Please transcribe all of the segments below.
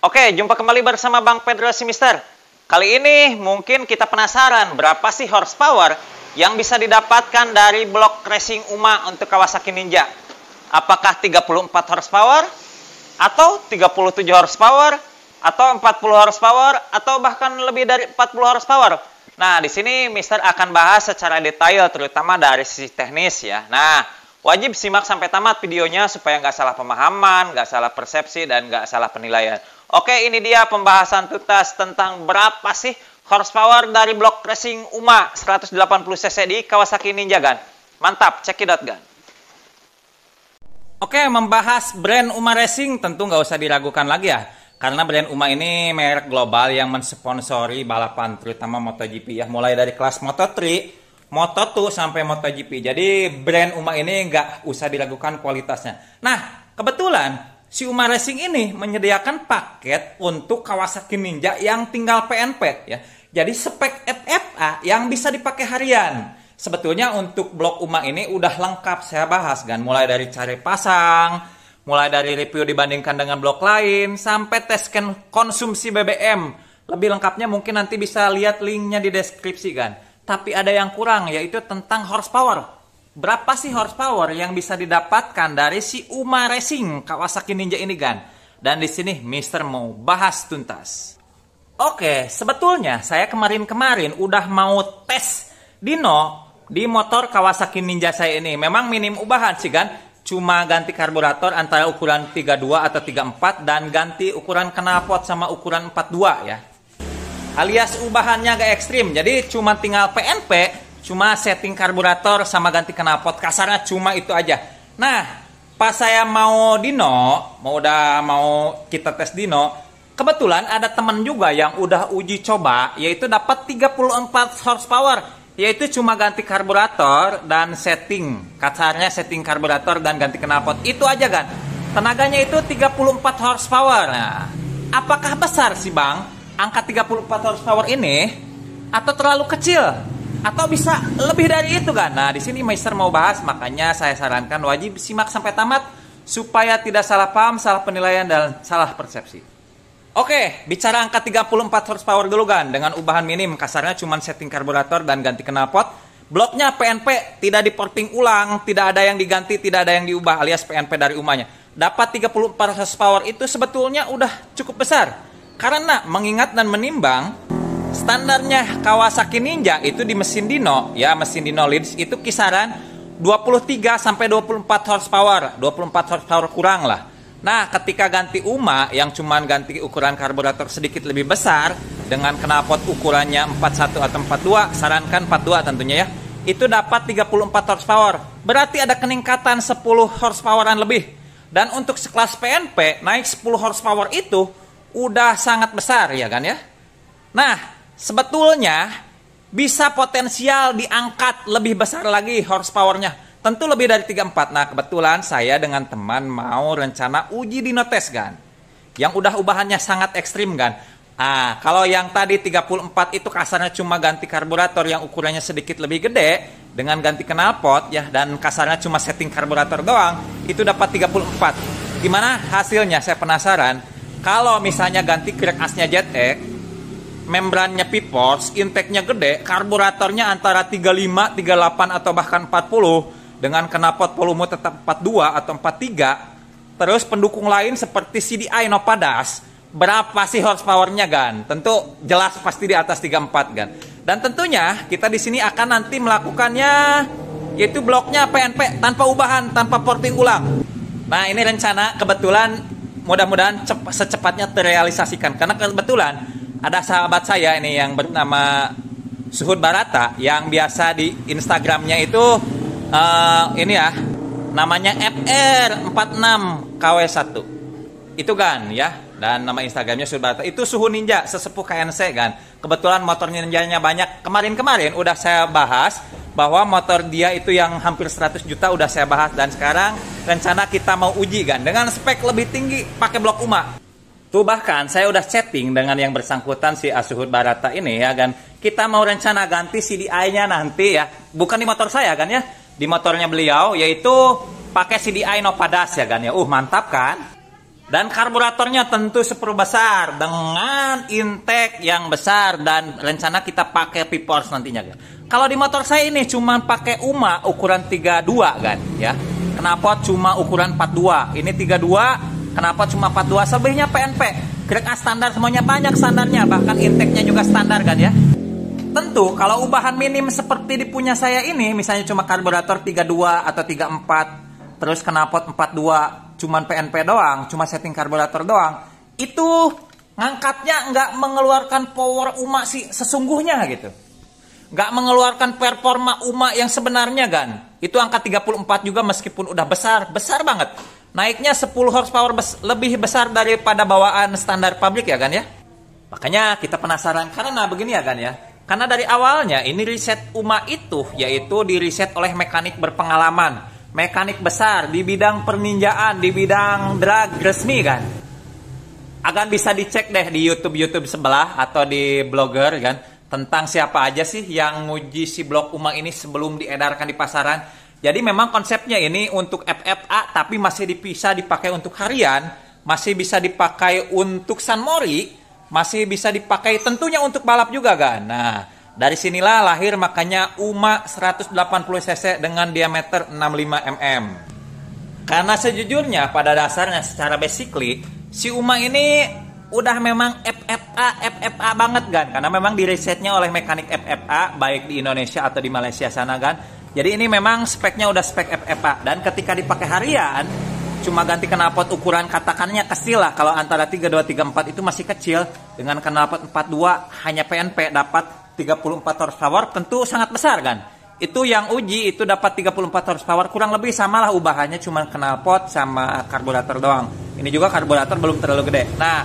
Oke, jumpa kembali bersama Bang Pedro Simister. Kali ini mungkin kita penasaran berapa sih horsepower yang bisa didapatkan dari blok racing UMA untuk Kawasaki Ninja. Apakah 34 horsepower atau 37 horsepower atau 40 horsepower atau bahkan lebih dari 40 horsepower? Nah, di sini Mister akan bahas secara detail terutama dari sisi teknis ya. Nah, Wajib simak sampai tamat videonya supaya nggak salah pemahaman, nggak salah persepsi, dan nggak salah penilaian. Oke, ini dia pembahasan tuntas tentang berapa sih horsepower dari blok racing UMA 180cc di Kawasaki Ninja Gun. Mantap, cekidot Gun. Oke, membahas brand UMA Racing tentu nggak usah diragukan lagi ya. Karena brand UMA ini merek global yang mensponsori balapan terutama MotoGP ya. Mulai dari kelas Moto3, Moto tuh sampai MotoGP. Jadi brand Uma ini nggak usah diragukan kualitasnya. Nah, kebetulan si Uma Racing ini menyediakan paket untuk Kawasaki Ninja yang tinggal PNP ya. Jadi spek FFA yang bisa dipakai harian. Sebetulnya untuk blok Uma ini udah lengkap saya bahas kan, mulai dari cari pasang, mulai dari review dibandingkan dengan blok lain, sampai tes scan konsumsi BBM. Lebih lengkapnya mungkin nanti bisa lihat linknya di deskripsi kan tapi ada yang kurang yaitu tentang horsepower. Berapa sih horsepower yang bisa didapatkan dari si Uma Racing Kawasaki Ninja ini Gan? Dan di sini Mister mau bahas tuntas. Oke, sebetulnya saya kemarin-kemarin udah mau tes Dino di motor Kawasaki Ninja saya ini. Memang minim ubahan sih Gan, cuma ganti karburator antara ukuran 32 atau 34 dan ganti ukuran knalpot sama ukuran 42 ya alias ubahannya gak ekstrim jadi cuma tinggal PNP cuma setting karburator sama ganti knalpot kasarnya cuma itu aja nah pas saya mau dino mau udah mau kita tes dino kebetulan ada teman juga yang udah uji coba yaitu dapat 34 horsepower yaitu cuma ganti karburator dan setting kasarnya setting karburator dan ganti knalpot itu aja kan tenaganya itu 34 horsepower nah, apakah besar sih bang angka 34 horsepower ini atau terlalu kecil atau bisa lebih dari itu kan. Nah, di sini Meister mau bahas makanya saya sarankan wajib simak sampai tamat supaya tidak salah paham, salah penilaian dan salah persepsi. Oke, bicara angka 34 horsepower dulu kan dengan ubahan minim kasarnya cuma setting karburator dan ganti knalpot. Bloknya PNP tidak diporting ulang, tidak ada yang diganti, tidak ada yang diubah alias PNP dari umahnya. Dapat 34 horsepower itu sebetulnya udah cukup besar karena mengingat dan menimbang standarnya Kawasaki Ninja itu di mesin Dino ya mesin Dino leads itu kisaran 23 sampai 24 horsepower, 24 horsepower kurang lah. Nah, ketika ganti UMA yang cuman ganti ukuran karburator sedikit lebih besar dengan knalpot ukurannya 41 atau 42, sarankan 42 tentunya ya. Itu dapat 34 horsepower. Berarti ada peningkatan 10 horsepoweran lebih. Dan untuk sekelas PNP naik 10 horsepower itu udah sangat besar ya kan ya. Nah, sebetulnya bisa potensial diangkat lebih besar lagi horsepowernya. Tentu lebih dari 34. Nah, kebetulan saya dengan teman mau rencana uji test kan. Yang udah ubahannya sangat ekstrim kan. Ah, kalau yang tadi 34 itu kasarnya cuma ganti karburator yang ukurannya sedikit lebih gede dengan ganti knalpot ya dan kasarnya cuma setting karburator doang itu dapat 34. Gimana hasilnya? Saya penasaran. Kalau misalnya ganti crack asnya jetek, membrannya pipos, intake-nya gede, karburatornya antara 35, 38 atau bahkan 40 dengan knalpot volume tetap 42 atau 43. Terus pendukung lain seperti CDI padas berapa sih horsepowernya Gan? Tentu jelas pasti di atas 34 Gan. Dan tentunya kita di sini akan nanti melakukannya yaitu bloknya PNP tanpa ubahan, tanpa porting ulang. Nah, ini rencana kebetulan mudah-mudahan secepatnya terrealisasikan karena kebetulan ada sahabat saya ini yang bernama Suhud Barata yang biasa di Instagramnya itu uh, ini ya namanya FR46KW1 itu kan ya dan nama Instagramnya Surbata itu Suhu Ninja sesepuh KNC kan kebetulan motor ninjanya banyak kemarin-kemarin udah saya bahas bahwa motor dia itu yang hampir 100 juta udah saya bahas dan sekarang rencana kita mau uji kan dengan spek lebih tinggi pakai blok UMA tuh bahkan saya udah chatting dengan yang bersangkutan si Asuhud Barata ini ya kan kita mau rencana ganti CDI nya nanti ya bukan di motor saya kan ya di motornya beliau yaitu pakai CDI Novadas ya kan ya uh mantap kan dan karburatornya tentu super besar dengan intake yang besar dan rencana kita pakai pipors nantinya Kalau di motor saya ini cuma pakai UMA ukuran 32 kan ya. Kenapa cuma ukuran 42? Ini 32, kenapa cuma 42? Sebenarnya PNP. Kira-kira standar semuanya banyak standarnya, bahkan intake-nya juga standar kan ya. Tentu kalau ubahan minim seperti dipunya saya ini misalnya cuma karburator 32 atau 34 terus kenapot 42 cuman PNP doang, cuma setting karburator doang, itu ngangkatnya nggak mengeluarkan power UMA sih sesungguhnya gitu. Nggak mengeluarkan performa UMA yang sebenarnya kan. Itu angka 34 juga meskipun udah besar, besar banget. Naiknya 10 horsepower bes lebih besar daripada bawaan standar pabrik ya kan ya. Makanya kita penasaran karena begini ya kan ya. Karena dari awalnya ini riset UMA itu yaitu diriset oleh mekanik berpengalaman mekanik besar di bidang perninjaan, di bidang drag resmi kan. Akan bisa dicek deh di YouTube-YouTube sebelah atau di blogger kan tentang siapa aja sih yang nguji si blok umang ini sebelum diedarkan di pasaran. Jadi memang konsepnya ini untuk FFA tapi masih dipisah dipakai untuk harian, masih bisa dipakai untuk San Mori, masih bisa dipakai tentunya untuk balap juga kan. Nah, dari sinilah lahir makanya UMA 180 cc dengan diameter 65 mm. Karena sejujurnya pada dasarnya secara basically si UMA ini udah memang FFA FFA banget kan karena memang dirisetnya oleh mekanik FFA baik di Indonesia atau di Malaysia sana kan. Jadi ini memang speknya udah spek FFA dan ketika dipakai harian cuma ganti knalpot ukuran katakannya kecil lah kalau antara 3234 itu masih kecil dengan knalpot 42 hanya PNP dapat 34 horsepower tentu sangat besar kan itu yang uji itu dapat 34 horsepower kurang lebih samalah ubahannya cuman knalpot sama karburator doang ini juga karburator belum terlalu gede nah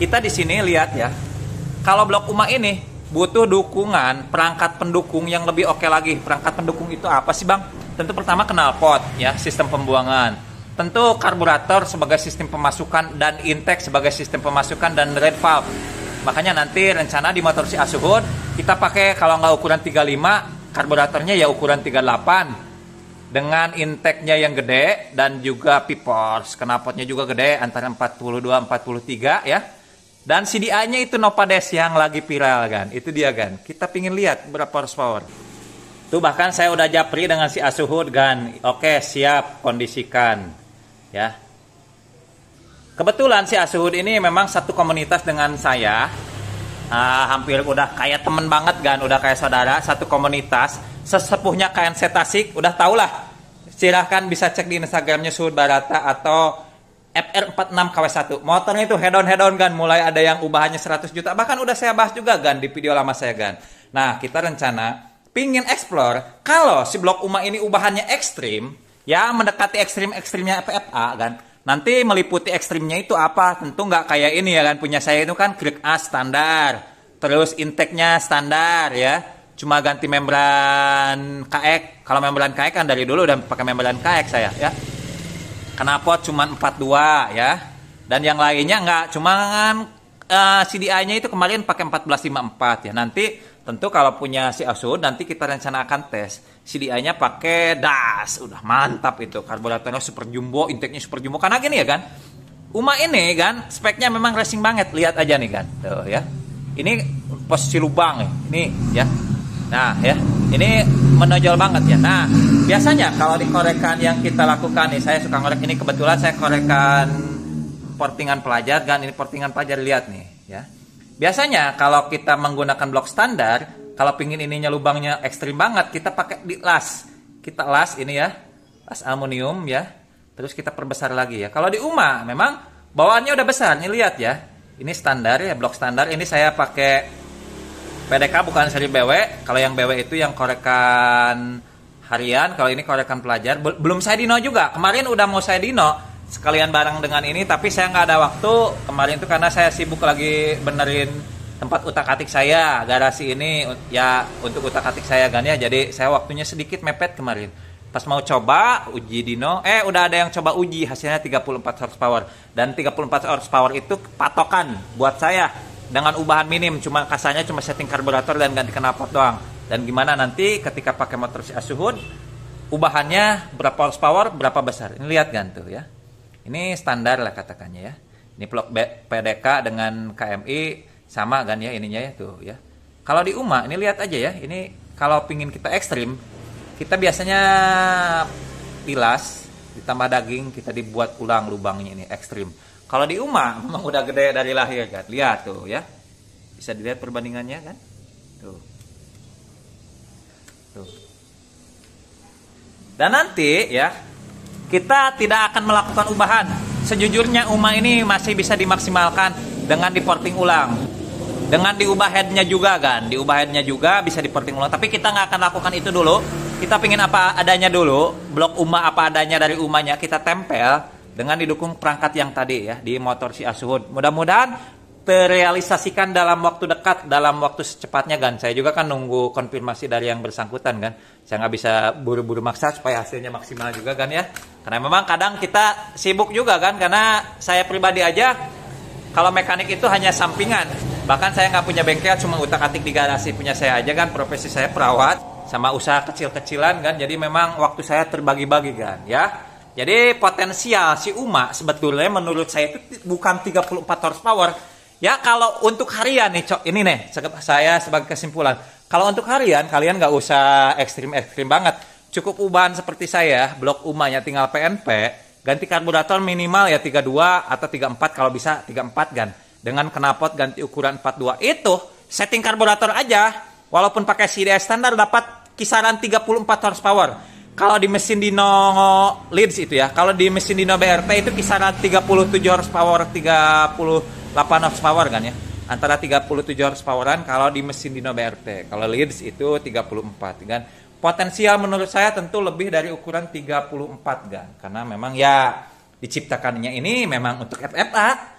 kita di sini lihat ya kalau blok UMA ini butuh dukungan perangkat pendukung yang lebih oke okay lagi perangkat pendukung itu apa sih bang tentu pertama knalpot ya sistem pembuangan tentu karburator sebagai sistem pemasukan dan intake sebagai sistem pemasukan dan red valve makanya nanti rencana di motor si Asuhun kita pakai kalau nggak ukuran 35 karburatornya ya ukuran 38 dengan intake-nya yang gede dan juga pipors kenapotnya juga gede antara 42 43 ya dan CDI-nya itu Nopades yang lagi viral kan itu dia kan kita pingin lihat berapa horsepower tuh bahkan saya udah japri dengan si Asuhud kan oke siap kondisikan ya kebetulan si Asuhud ini memang satu komunitas dengan saya uh, hampir udah kayak temen banget kan udah kayak saudara satu komunitas sesepuhnya kain setasik udah tau lah silahkan bisa cek di instagramnya Suhud Barata atau FR46 KW1 motornya itu head on head on kan mulai ada yang ubahannya 100 juta bahkan udah saya bahas juga kan di video lama saya kan nah kita rencana pingin explore kalau si blok Uma ini ubahannya ekstrim ya mendekati ekstrim ekstrimnya FFA kan Nanti meliputi ekstrimnya itu apa? Tentu nggak kayak ini ya kan. Punya saya itu kan Grade A standar. Terus intake-nya standar ya. Cuma ganti membran KX. Kalau membran KX kan dari dulu udah pakai membran KX saya ya. Kenapa cuma 42 ya. Dan yang lainnya nggak. Cuma kan uh, eh, CDI-nya itu kemarin pakai 1454 ya. Nanti Tentu kalau punya si asuh nanti kita rencanakan tes. CDI-nya pakai das. Udah mantap itu. karbohidratnya super jumbo, intake-nya super jumbo. Karena gini ya kan. Uma ini kan speknya memang racing banget. Lihat aja nih kan. Tuh ya. Ini posisi lubang Ini ya. Nah ya. Ini menonjol banget ya. Nah, biasanya kalau di korekan yang kita lakukan nih, saya suka ngorek ini kebetulan saya korekan portingan pelajar kan ini portingan pelajar lihat nih ya Biasanya kalau kita menggunakan blok standar, kalau pingin ininya lubangnya ekstrim banget, kita pakai di las. Kita las ini ya, las aluminium ya. Terus kita perbesar lagi ya. Kalau di UMA memang bawaannya udah besar. Ini lihat ya. Ini standar ya, blok standar. Ini saya pakai PDK bukan seri BW. Kalau yang BW itu yang korekan harian, kalau ini korekan pelajar. Belum saya dino juga. Kemarin udah mau saya dino, sekalian bareng dengan ini tapi saya nggak ada waktu kemarin itu karena saya sibuk lagi benerin tempat utak atik saya garasi ini ya untuk utak atik saya kan ya jadi saya waktunya sedikit mepet kemarin pas mau coba uji dino eh udah ada yang coba uji hasilnya 34 horsepower dan 34 horsepower itu patokan buat saya dengan ubahan minim cuma kasanya cuma setting karburator dan ganti knalpot doang dan gimana nanti ketika pakai motor si Asuhun ubahannya berapa horsepower berapa besar ini lihat kan tuh ya ini standar lah katakannya ya. Ini blok PDK dengan KMI sama kan ya ininya ya tuh ya. Kalau di UMA ini lihat aja ya. Ini kalau pingin kita ekstrim, kita biasanya pilas ditambah daging kita dibuat ulang lubangnya ini ekstrim. Kalau di UMA memang udah gede dari lahir kan. Lihat tuh ya. Bisa dilihat perbandingannya kan? Tuh. Tuh. Dan nanti ya kita tidak akan melakukan ubahan. Sejujurnya Uma ini masih bisa dimaksimalkan dengan diporting ulang. Dengan diubah headnya juga kan, diubah headnya juga bisa diporting ulang. Tapi kita nggak akan lakukan itu dulu. Kita pingin apa adanya dulu, blok Uma apa adanya dari Umanya kita tempel dengan didukung perangkat yang tadi ya di motor si Asuhun. Mudah-mudahan terrealisasikan dalam waktu dekat, dalam waktu secepatnya kan. Saya juga kan nunggu konfirmasi dari yang bersangkutan kan. Saya nggak bisa buru-buru maksa supaya hasilnya maksimal juga kan ya. Karena memang kadang kita sibuk juga kan, karena saya pribadi aja kalau mekanik itu hanya sampingan. Bahkan saya nggak punya bengkel, cuma utak-atik di garasi punya saya aja kan, profesi saya perawat sama usaha kecil-kecilan kan. Jadi memang waktu saya terbagi-bagi kan, ya. Jadi potensial si Uma sebetulnya menurut saya itu bukan 34 horsepower. Ya kalau untuk harian nih, cok, ini nih saya sebagai kesimpulan. Kalau untuk harian kalian nggak usah ekstrim-ekstrim banget cukup ubahan seperti saya, blok umahnya tinggal PNP, ganti karburator minimal ya 32 atau 34 kalau bisa 34 kan. Dengan kenapot ganti ukuran 42 itu setting karburator aja walaupun pakai CDS standar dapat kisaran 34 horsepower. Kalau di mesin Dino Leeds itu ya, kalau di mesin Dino BRT itu kisaran 37 horsepower, 38 horsepower kan ya. Antara 37 horsepoweran kalau di mesin Dino BRT. Kalau Leeds itu 34 kan potensial menurut saya tentu lebih dari ukuran 34 gan. karena memang ya diciptakannya ini memang untuk FFA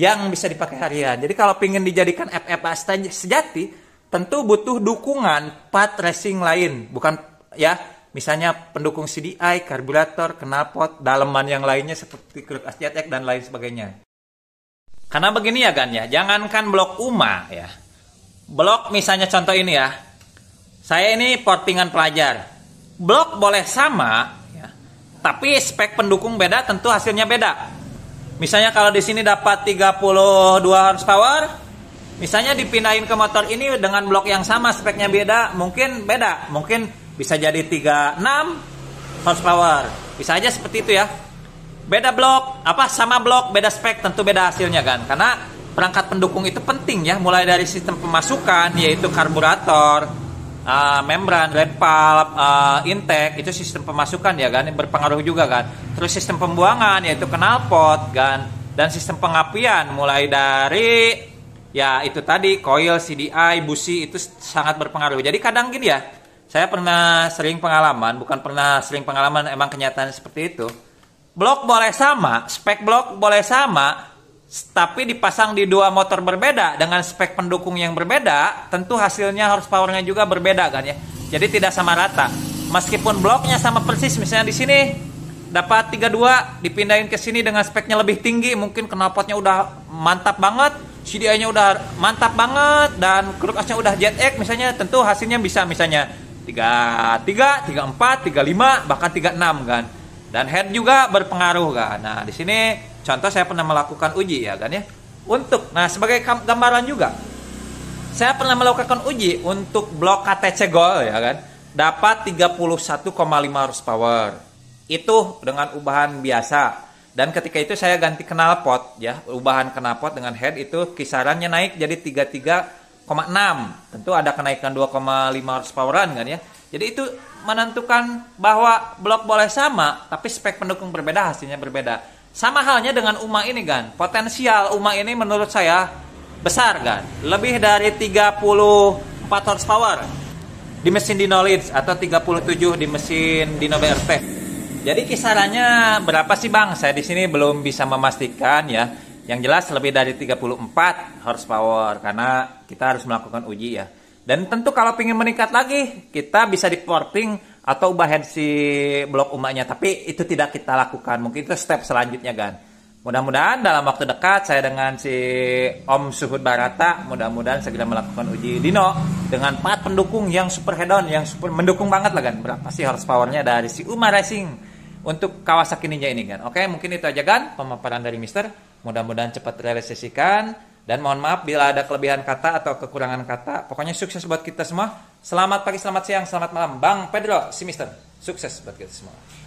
yang bisa dipakai harian. Jadi kalau ingin dijadikan FFA sejati tentu butuh dukungan part racing lain bukan ya misalnya pendukung CDI, karburator, knalpot, daleman yang lainnya seperti kruk Asiatek dan lain sebagainya. Karena begini ya Gan ya, jangankan blok UMA ya. Blok misalnya contoh ini ya, saya ini portingan pelajar. Blok boleh sama, ya, tapi spek pendukung beda tentu hasilnya beda. Misalnya kalau di sini dapat 32 horsepower, misalnya dipindahin ke motor ini dengan blok yang sama speknya beda, mungkin beda, mungkin bisa jadi 36 horsepower. Bisa aja seperti itu ya. Beda blok, apa sama blok, beda spek tentu beda hasilnya kan. Karena perangkat pendukung itu penting ya, mulai dari sistem pemasukan yaitu karburator, uh, membran, red valve, uh, intake itu sistem pemasukan ya kan berpengaruh juga kan. Terus sistem pembuangan yaitu knalpot kan dan sistem pengapian mulai dari ya itu tadi coil CDI busi itu sangat berpengaruh. Jadi kadang gini ya, saya pernah sering pengalaman, bukan pernah sering pengalaman emang kenyataan seperti itu. Blok boleh sama, spek blok boleh sama, tapi dipasang di dua motor berbeda dengan spek pendukung yang berbeda, tentu hasilnya harus powernya juga berbeda kan ya. Jadi tidak sama rata. Meskipun bloknya sama persis, misalnya di sini dapat 32 dipindahin ke sini dengan speknya lebih tinggi, mungkin knalpotnya udah mantap banget, CDI-nya udah mantap banget dan asnya udah ZX misalnya, tentu hasilnya bisa misalnya 33, 34, 35 bahkan 36 kan. Dan head juga berpengaruh kan. Nah, di sini Contoh saya pernah melakukan uji ya kan ya. Untuk nah sebagai gambaran juga. Saya pernah melakukan uji untuk blok KTC gold ya kan. Dapat 31,5 horsepower. Itu dengan ubahan biasa. Dan ketika itu saya ganti knalpot ya, ubahan knalpot dengan head itu kisarannya naik jadi 33,6. Tentu ada kenaikan 2,5 horsepoweran kan ya. Jadi itu menentukan bahwa blok boleh sama tapi spek pendukung berbeda hasilnya berbeda. Sama halnya dengan Uma ini kan. Potensial Uma ini menurut saya besar kan. Lebih dari 34 horsepower di mesin Dino Leeds atau 37 di mesin Dino BRT. Jadi kisarannya berapa sih Bang? Saya di sini belum bisa memastikan ya. Yang jelas lebih dari 34 horsepower karena kita harus melakukan uji ya. Dan tentu kalau ingin meningkat lagi, kita bisa diporting atau bahan si blok umaknya tapi itu tidak kita lakukan mungkin itu step selanjutnya kan mudah-mudahan dalam waktu dekat saya dengan si Om Suhud Barata mudah-mudahan segera melakukan uji Dino dengan empat pendukung yang super head yang super mendukung banget lah kan berapa sih powernya dari si Uma Racing untuk Kawasaki Ninja ini kan oke mungkin itu aja kan pemaparan dari Mister mudah-mudahan cepat realisasikan dan mohon maaf bila ada kelebihan kata atau kekurangan kata. Pokoknya sukses buat kita semua. Selamat pagi, selamat siang, selamat malam. Bang Pedro si Mister. sukses buat kita semua.